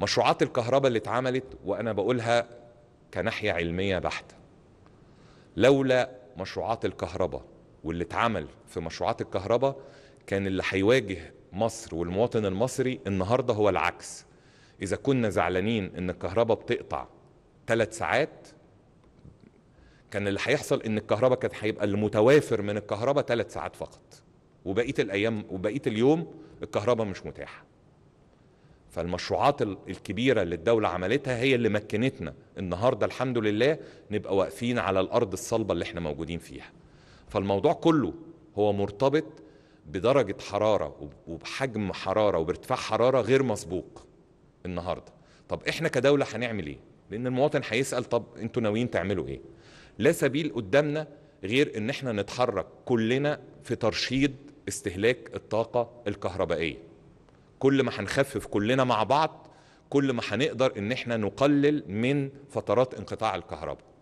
مشروعات الكهرباء اللي اتعملت وانا بقولها كناحيه علميه بحته لولا مشروعات الكهرباء واللي اتعمل في مشروعات الكهرباء كان اللي هيواجه مصر والمواطن المصري النهارده هو العكس اذا كنا زعلانين ان الكهرباء بتقطع ثلاث ساعات كان اللي هيحصل ان الكهرباء كان هيبقى المتوافر من الكهرباء ثلاث ساعات فقط وبقيه الايام وبقيه اليوم الكهرباء مش متاحه فالمشروعات الكبيره اللي الدوله عملتها هي اللي مكنتنا النهارده الحمد لله نبقى واقفين على الارض الصلبه اللي احنا موجودين فيها فالموضوع كله هو مرتبط بدرجه حراره وبحجم حراره وبارتفاع حراره غير مسبوق النهارده طب احنا كدوله هنعمل ايه لان المواطن هيسال طب انتوا ناويين تعملوا ايه لا سبيل قدامنا غير ان احنا نتحرك كلنا في ترشيد استهلاك الطاقه الكهربائيه كل ما هنخفف كلنا مع بعض كل ما هنقدر ان احنا نقلل من فترات انقطاع الكهرباء